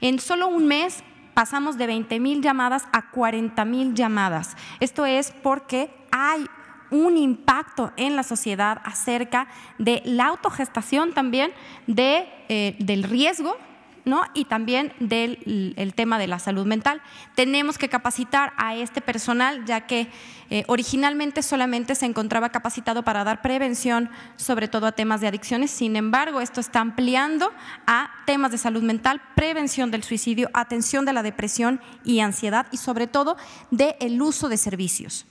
En solo un mes pasamos de 20 mil llamadas a 40 mil llamadas. Esto es porque hay un impacto en la sociedad acerca de la autogestación también, de, eh, del riesgo y también del tema de la salud mental. Tenemos que capacitar a este personal, ya que eh, originalmente solamente se encontraba capacitado para dar prevención, sobre todo a temas de adicciones. Sin embargo, esto está ampliando a temas de salud mental, prevención del suicidio, atención de la depresión y ansiedad, y sobre todo del uso de servicios.